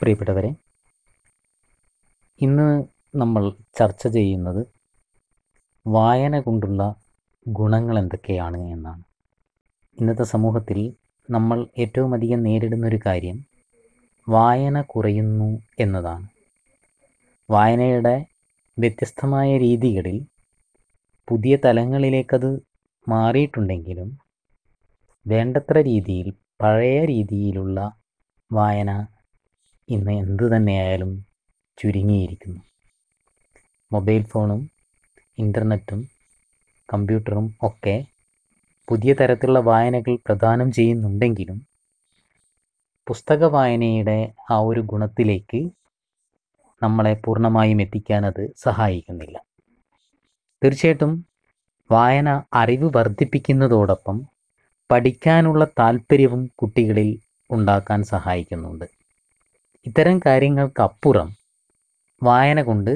പ്രിയപ്പെട്ടവരെ ഇന്ന് നമ്മൾ ചർച്ച ചെയ്യുന്നത് വായന കൊണ്ടുള്ള ഗുണങ്ങൾ എന്തൊക്കെയാണ് എന്നാണ് ഇന്നത്തെ സമൂഹത്തിൽ നമ്മൾ ഏറ്റവും അധികം നേരിടുന്നൊരു കാര്യം വായന കുറയുന്നു എന്നതാണ് വായനയുടെ വ്യത്യസ്തമായ രീതികളിൽ പുതിയ തലങ്ങളിലേക്കത് മാറിയിട്ടുണ്ടെങ്കിലും വേണ്ടത്ര രീതിയിൽ പഴയ രീതിയിലുള്ള വായന ഇന്ന് എന്തു തന്നെയായാലും ചുരുങ്ങിയിരിക്കുന്നു മൊബൈൽ ഫോണും ഇൻ്റർനെറ്റും കമ്പ്യൂട്ടറും ഒക്കെ പുതിയ തരത്തിലുള്ള വായനകൾ പ്രദാനം ചെയ്യുന്നുണ്ടെങ്കിലും പുസ്തക വായനയുടെ ആ ഒരു ഗുണത്തിലേക്ക് നമ്മളെ പൂർണ്ണമായും എത്തിക്കാൻ അത് സഹായിക്കുന്നില്ല തീർച്ചയായിട്ടും വായന അറിവ് വർദ്ധിപ്പിക്കുന്നതോടൊപ്പം പഠിക്കാനുള്ള താല്പര്യവും കുട്ടികളിൽ ഉണ്ടാക്കാൻ സഹായിക്കുന്നുണ്ട് ഇത്തരം കാര്യങ്ങൾക്കപ്പുറം വായന കൊണ്ട്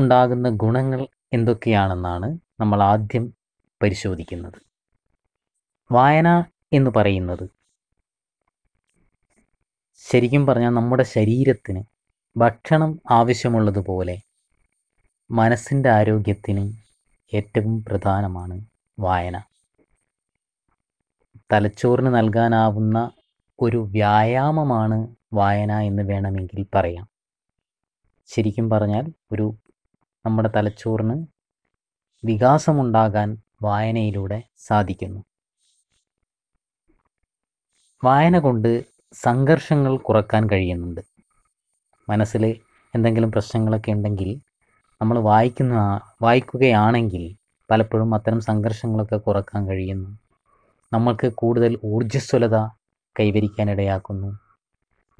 ഉണ്ടാകുന്ന ഗുണങ്ങൾ എന്തൊക്കെയാണെന്നാണ് നമ്മൾ ആദ്യം പരിശോധിക്കുന്നത് വായന എന്ന് പറയുന്നത് ശരിക്കും പറഞ്ഞാൽ നമ്മുടെ ശരീരത്തിന് ഭക്ഷണം ആവശ്യമുള്ളതുപോലെ മനസ്സിൻ്റെ ആരോഗ്യത്തിന് ഏറ്റവും പ്രധാനമാണ് വായന തലച്ചോറിന് നൽകാനാവുന്ന ഒരു വ്യായാമമാണ് വായന എന്ന് വേണമെങ്കിൽ പറയാം ശരിക്കും പറഞ്ഞാൽ ഒരു നമ്മുടെ തലച്ചോറിന് വികാസമുണ്ടാകാൻ വായനയിലൂടെ സാധിക്കുന്നു വായന കൊണ്ട് സംഘർഷങ്ങൾ കുറക്കാൻ കഴിയുന്നുണ്ട് മനസ്സിൽ എന്തെങ്കിലും പ്രശ്നങ്ങളൊക്കെ ഉണ്ടെങ്കിൽ നമ്മൾ വായിക്കുന്ന വായിക്കുകയാണെങ്കിൽ പലപ്പോഴും അത്തരം സംഘർഷങ്ങളൊക്കെ കുറക്കാൻ കഴിയുന്നു നമ്മൾക്ക് കൂടുതൽ ഊർജ്ജസ്വലത കൈവരിക്കാനിടയാക്കുന്നു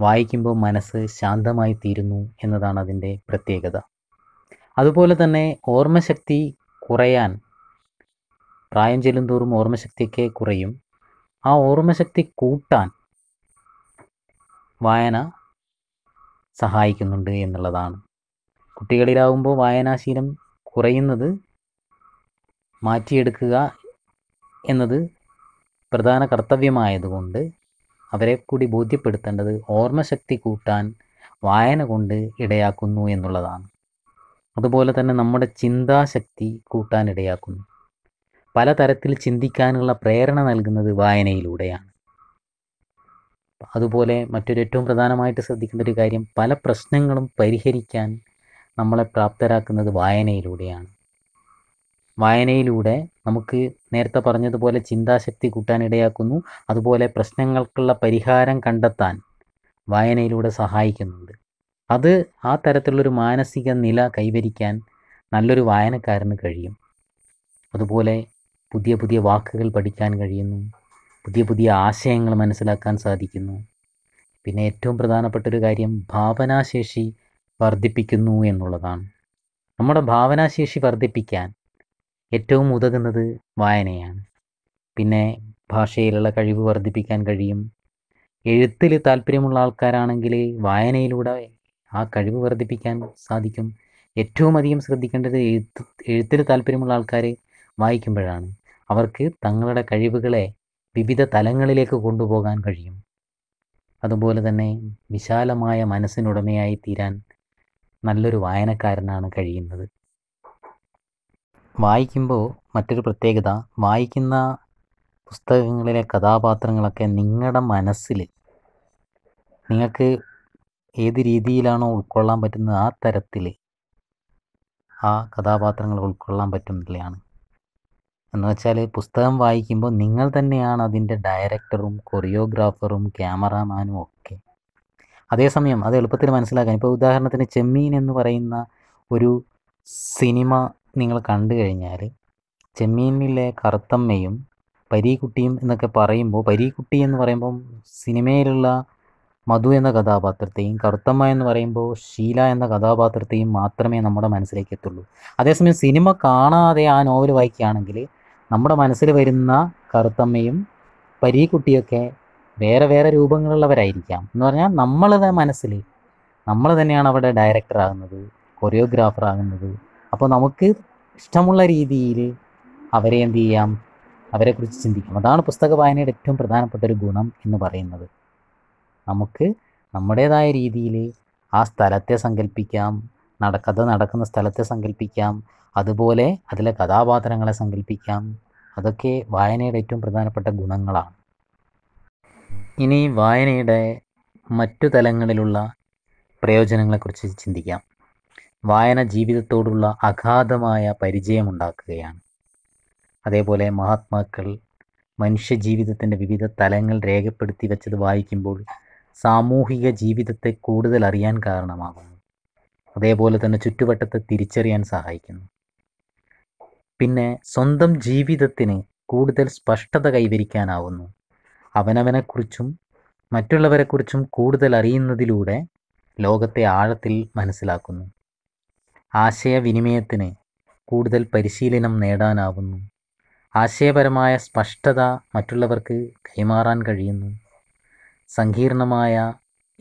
വായിക്കുമ്പോൾ മനസ്സ് ശാന്തമായി തീരുന്നു എന്നതാണ് അതിൻ്റെ പ്രത്യേകത അതുപോലെ തന്നെ ഓർമ്മശക്തി കുറയാൻ പ്രായം ചെല്ലുന്തോറും ഓർമ്മശക്തിയൊക്കെ കുറയും ആ ഓർമ്മശക്തി കൂട്ടാൻ വായന സഹായിക്കുന്നുണ്ട് എന്നുള്ളതാണ് കുട്ടികളിലാവുമ്പോൾ വായനാശീലം കുറയുന്നത് മാറ്റിയെടുക്കുക എന്നത് പ്രധാന കർത്തവ്യമായതുകൊണ്ട് അവരെ കൂടി ബോധ്യപ്പെടുത്തേണ്ടത് ഓർമ്മശക്തി കൂട്ടാൻ വായന കൊണ്ട് ഇടയാക്കുന്നു എന്നുള്ളതാണ് അതുപോലെ തന്നെ നമ്മുടെ ചിന്താശക്തി കൂട്ടാൻ ഇടയാക്കുന്നു പലതരത്തിൽ ചിന്തിക്കാനുള്ള പ്രേരണ നൽകുന്നത് വായനയിലൂടെയാണ് അതുപോലെ മറ്റൊരു ഏറ്റവും പ്രധാനമായിട്ട് ശ്രദ്ധിക്കേണ്ട ഒരു കാര്യം പല പ്രശ്നങ്ങളും പരിഹരിക്കാൻ നമ്മളെ പ്രാപ്തരാക്കുന്നത് വായനയിലൂടെയാണ് വായനയിലൂടെ നമുക്ക് നേരത്തെ പറഞ്ഞതുപോലെ ചിന്താശക്തി കൂട്ടാനിടയാക്കുന്നു അതുപോലെ പ്രശ്നങ്ങൾക്കുള്ള പരിഹാരം കണ്ടെത്താൻ വായനയിലൂടെ സഹായിക്കുന്നുണ്ട് അത് ആ തരത്തിലുള്ളൊരു മാനസിക നില കൈവരിക്കാൻ നല്ലൊരു വായനക്കാരന് കഴിയും അതുപോലെ പുതിയ പുതിയ വാക്കുകൾ പഠിക്കാൻ കഴിയുന്നു പുതിയ പുതിയ ആശയങ്ങൾ മനസ്സിലാക്കാൻ സാധിക്കുന്നു പിന്നെ ഏറ്റവും പ്രധാനപ്പെട്ടൊരു കാര്യം ഭാവനാശേഷി വർദ്ധിപ്പിക്കുന്നു എന്നുള്ളതാണ് നമ്മുടെ ഭാവനാശേഷി വർദ്ധിപ്പിക്കാൻ ഏറ്റവും ഉതകുന്നത് വായനയാണ് പിന്നെ ഭാഷയിലുള്ള കഴിവ് വർദ്ധിപ്പിക്കാൻ കഴിയും എഴുത്തിൽ താല്പര്യമുള്ള ആൾക്കാരാണെങ്കിൽ വായനയിലൂടെ ആ കഴിവ് വർദ്ധിപ്പിക്കാൻ സാധിക്കും ഏറ്റവും അധികം ശ്രദ്ധിക്കേണ്ടത് എഴുത്ത് എഴുത്തിൽ താല്പര്യമുള്ള ആൾക്കാർ വായിക്കുമ്പോഴാണ് അവർക്ക് തങ്ങളുടെ കഴിവുകളെ വിവിധ തലങ്ങളിലേക്ക് കൊണ്ടുപോകാൻ കഴിയും അതുപോലെ തന്നെ വിശാലമായ മനസ്സിനുടമയായി തീരാൻ നല്ലൊരു വായനക്കാരനാണ് കഴിയുന്നത് വായിക്കുമ്പോൾ മറ്റൊരു പ്രത്യേകത വായിക്കുന്ന പുസ്തകങ്ങളിലെ കഥാപാത്രങ്ങളൊക്കെ നിങ്ങളുടെ മനസ്സിൽ നിങ്ങൾക്ക് ഏത് രീതിയിലാണോ ഉൾക്കൊള്ളാൻ പറ്റുന്നത് ആ തരത്തിൽ ആ കഥാപാത്രങ്ങളെ ഉൾക്കൊള്ളാൻ പറ്റുന്നതിലാണ് എന്ന് വെച്ചാൽ പുസ്തകം വായിക്കുമ്പോൾ നിങ്ങൾ തന്നെയാണ് അതിൻ്റെ ഡയറക്ടറും കൊറിയോഗ്രാഫറും ക്യാമറാമാനും ഒക്കെ അതേസമയം അത് എളുപ്പത്തിൽ മനസ്സിലാക്കാൻ ഇപ്പോൾ ഉദാഹരണത്തിന് ചെമ്മീൻ എന്ന് പറയുന്ന ഒരു സിനിമ നിങ്ങൾ കണ്ടു കഴിഞ്ഞാൽ ചെമ്മീനിലെ കറുത്തമ്മയും പരീക്കുട്ടിയും എന്നൊക്കെ പറയുമ്പോൾ പരീക്കുട്ടി എന്ന് പറയുമ്പോൾ സിനിമയിലുള്ള മധു എന്ന കഥാപാത്രത്തെയും കറുത്തമ്മ എന്ന് പറയുമ്പോൾ ഷീല എന്ന കഥാപാത്രത്തെയും മാത്രമേ നമ്മുടെ മനസ്സിലേക്ക് എത്തുള്ളൂ അതേസമയം സിനിമ കാണാതെ ആ നോവൽ വായിക്കുകയാണെങ്കിൽ നമ്മുടെ മനസ്സിൽ വരുന്ന കറുത്തമ്മയും പരീക്കുട്ടിയൊക്കെ വേറെ വേറെ രൂപങ്ങളുള്ളവരായിരിക്കാം എന്ന് പറഞ്ഞാൽ നമ്മളുടെ മനസ്സിൽ നമ്മൾ തന്നെയാണ് അവിടെ ഡയറക്ടർ ആകുന്നത് കൊറിയോഗ്രാഫർ ആകുന്നത് അപ്പോൾ നമുക്ക് ഇഷ്ടമുള്ള രീതിയിൽ അവരെ എന്ത് ചെയ്യാം കുറിച്ച് ചിന്തിക്കാം അതാണ് പുസ്തക വായനയുടെ ഏറ്റവും പ്രധാനപ്പെട്ട ഒരു ഗുണം എന്ന് പറയുന്നത് നമുക്ക് നമ്മുടേതായ രീതിയിൽ ആ സ്ഥലത്തെ സങ്കല്പിക്കാം നടക്കഥ നടക്കുന്ന സ്ഥലത്തെ സങ്കല്പിക്കാം അതുപോലെ അതിലെ കഥാപാത്രങ്ങളെ സങ്കല്പിക്കാം അതൊക്കെ വായനയുടെ ഏറ്റവും പ്രധാനപ്പെട്ട ഗുണങ്ങളാണ് ഇനി വായനയുടെ മറ്റു തലങ്ങളിലുള്ള പ്രയോജനങ്ങളെക്കുറിച്ച് ചിന്തിക്കാം വായന ജീവിതത്തോടുള്ള അഗാധമായ പരിചയമുണ്ടാക്കുകയാണ് അതേപോലെ മഹാത്മാക്കൾ ജീവിതത്തിൻ്റെ വിവിധ തലങ്ങൾ രേഖപ്പെടുത്തി വെച്ചത് വായിക്കുമ്പോൾ സാമൂഹിക ജീവിതത്തെ കൂടുതൽ അറിയാൻ കാരണമാകുന്നു അതേപോലെ തന്നെ ചുറ്റുവട്ടത്തെ തിരിച്ചറിയാൻ സഹായിക്കുന്നു പിന്നെ സ്വന്തം ജീവിതത്തിന് കൂടുതൽ സ്പഷ്ടത കൈവരിക്കാനാവുന്നു അവനവനെക്കുറിച്ചും മറ്റുള്ളവരെക്കുറിച്ചും കൂടുതൽ അറിയുന്നതിലൂടെ ലോകത്തെ ആഴത്തിൽ മനസ്സിലാക്കുന്നു ആശയവിനിമയത്തിന് കൂടുതൽ പരിശീലനം നേടാനാവുന്നു ആശയപരമായ സ്പഷ്ടത മറ്റുള്ളവർക്ക് കൈമാറാൻ കഴിയുന്നു സങ്കീർണമായ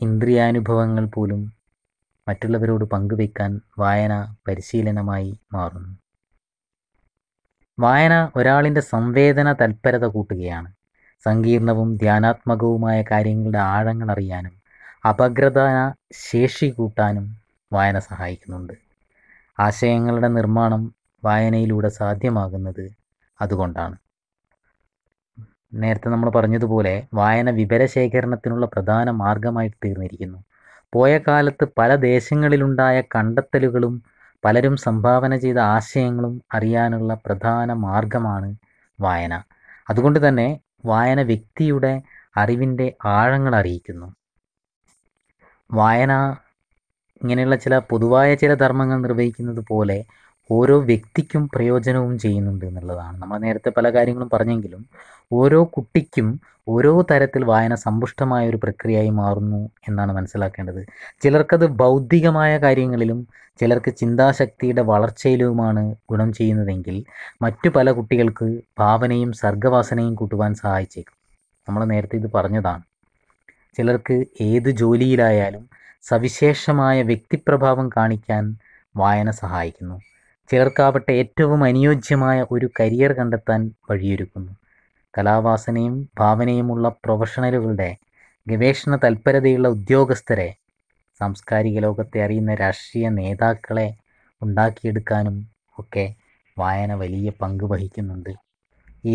ഇന്ദ്രിയാനുഭവങ്ങൾ പോലും മറ്റുള്ളവരോട് പങ്കുവയ്ക്കാൻ വായന പരിശീലനമായി മാറുന്നു വായന ഒരാളിൻ്റെ സംവേദന തൽപരത കൂട്ടുകയാണ് സങ്കീർണവും ധ്യാനാത്മകവുമായ കാര്യങ്ങളുടെ ആഴങ്ങൾ അറിയാനും അപഗ്രഥന ശേഷി കൂട്ടാനും വായന സഹായിക്കുന്നുണ്ട് ആശയങ്ങളുടെ നിർമ്മാണം വായനയിലൂടെ സാധ്യമാകുന്നത് അതുകൊണ്ടാണ് നേരത്തെ നമ്മൾ പറഞ്ഞതുപോലെ വായന വിവരശേഖരണത്തിനുള്ള പ്രധാന മാർഗമായി തീർന്നിരിക്കുന്നു പോയ കാലത്ത് പല ദേശങ്ങളിലുണ്ടായ കണ്ടെത്തലുകളും പലരും സംഭാവന ചെയ്ത ആശയങ്ങളും അറിയാനുള്ള പ്രധാന മാർഗമാണ് വായന അതുകൊണ്ട് തന്നെ വായന വ്യക്തിയുടെ അറിവിൻ്റെ ആഴങ്ങൾ അറിയിക്കുന്നു വായന ഇങ്ങനെയുള്ള ചില പൊതുവായ ചില ധർമ്മങ്ങൾ നിർവഹിക്കുന്നത് പോലെ ഓരോ വ്യക്തിക്കും പ്രയോജനവും ചെയ്യുന്നുണ്ട് എന്നുള്ളതാണ് നമ്മൾ നേരത്തെ പല കാര്യങ്ങളും പറഞ്ഞെങ്കിലും ഓരോ കുട്ടിക്കും ഓരോ തരത്തിൽ വായന സമ്പുഷ്ടമായ ഒരു പ്രക്രിയയായി മാറുന്നു എന്നാണ് മനസ്സിലാക്കേണ്ടത് ചിലർക്കത് ബൗദ്ധികമായ കാര്യങ്ങളിലും ചിലർക്ക് ചിന്താശക്തിയുടെ വളർച്ചയിലുമാണ് ഗുണം ചെയ്യുന്നതെങ്കിൽ മറ്റു പല കുട്ടികൾക്ക് ഭാവനയും സർഗവാസനയും കൂട്ടുവാൻ സഹായിച്ചേക്കും നമ്മൾ നേരത്തെ ഇത് പറഞ്ഞതാണ് ചിലർക്ക് ഏത് ജോലിയിലായാലും സവിശേഷമായ വ്യക്തിപ്രഭാവം കാണിക്കാൻ വായന സഹായിക്കുന്നു ചിലർക്കാവട്ടെ ഏറ്റവും അനുയോജ്യമായ ഒരു കരിയർ കണ്ടെത്താൻ വഴിയൊരുക്കുന്നു കലാവാസനയും ഭാവനയുമുള്ള പ്രൊഫഷണലുകളുടെ ഗവേഷണ തൽപരതയുള്ള ഉദ്യോഗസ്ഥരെ സാംസ്കാരിക ലോകത്തെ അറിയുന്ന രാഷ്ട്രീയ നേതാക്കളെ ഉണ്ടാക്കിയെടുക്കാനും ഒക്കെ വായന വലിയ പങ്ക് വഹിക്കുന്നുണ്ട്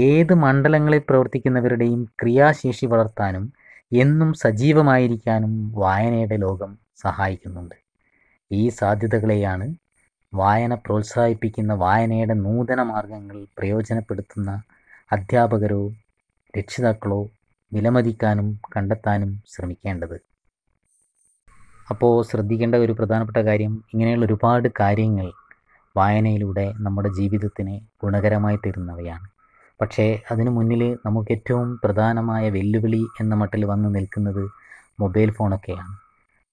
ഏത് മണ്ഡലങ്ങളിൽ പ്രവർത്തിക്കുന്നവരുടെയും ക്രിയാശേഷി വളർത്താനും എന്നും സജീവമായിരിക്കാനും വായനയുടെ ലോകം സഹായിക്കുന്നുണ്ട് ഈ സാധ്യതകളെയാണ് വായന പ്രോത്സാഹിപ്പിക്കുന്ന വായനയുടെ നൂതന മാർഗങ്ങൾ പ്രയോജനപ്പെടുത്തുന്ന അധ്യാപകരോ രക്ഷിതാക്കളോ വിലമതിക്കാനും കണ്ടെത്താനും ശ്രമിക്കേണ്ടത് അപ്പോൾ ശ്രദ്ധിക്കേണ്ട ഒരു പ്രധാനപ്പെട്ട കാര്യം ഇങ്ങനെയുള്ള ഒരുപാട് കാര്യങ്ങൾ വായനയിലൂടെ നമ്മുടെ ജീവിതത്തിന് ഗുണകരമായി തരുന്നവയാണ് പക്ഷേ അതിന് മുന്നിൽ നമുക്ക് ഏറ്റവും പ്രധാനമായ വെല്ലുവിളി എന്ന മട്ടിൽ വന്ന് നിൽക്കുന്നത് മൊബൈൽ ഫോണൊക്കെയാണ്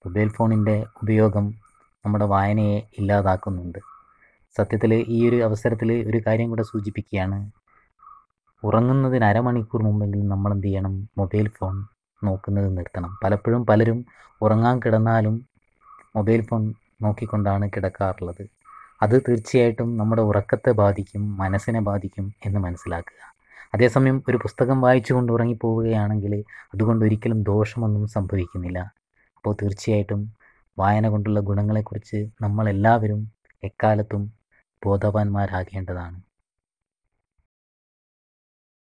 മൊബൈൽ ഫോണിൻ്റെ ഉപയോഗം നമ്മുടെ വായനയെ ഇല്ലാതാക്കുന്നുണ്ട് സത്യത്തിൽ ഈ ഒരു അവസരത്തിൽ ഒരു കാര്യം കൂടെ സൂചിപ്പിക്കുകയാണ് ഉറങ്ങുന്നതിന് അരമണിക്കൂർ മുമ്പെങ്കിലും നമ്മൾ എന്ത് ചെയ്യണം മൊബൈൽ ഫോൺ നോക്കുന്നത് നിർത്തണം പലപ്പോഴും പലരും ഉറങ്ങാൻ കിടന്നാലും മൊബൈൽ ഫോൺ നോക്കിക്കൊണ്ടാണ് കിടക്കാറുള്ളത് അത് തീർച്ചയായിട്ടും നമ്മുടെ ഉറക്കത്തെ ബാധിക്കും മനസ്സിനെ ബാധിക്കും എന്ന് മനസ്സിലാക്കുക അതേസമയം ഒരു പുസ്തകം വായിച്ചു കൊണ്ട് ഉറങ്ങിപ്പോവുകയാണെങ്കിൽ അതുകൊണ്ട് ഒരിക്കലും ദോഷമൊന്നും സംഭവിക്കുന്നില്ല അപ്പോൾ തീർച്ചയായിട്ടും വായന കൊണ്ടുള്ള ഗുണങ്ങളെക്കുറിച്ച് നമ്മളെല്ലാവരും എക്കാലത്തും ബോധവാന്മാരാകേണ്ടതാണ്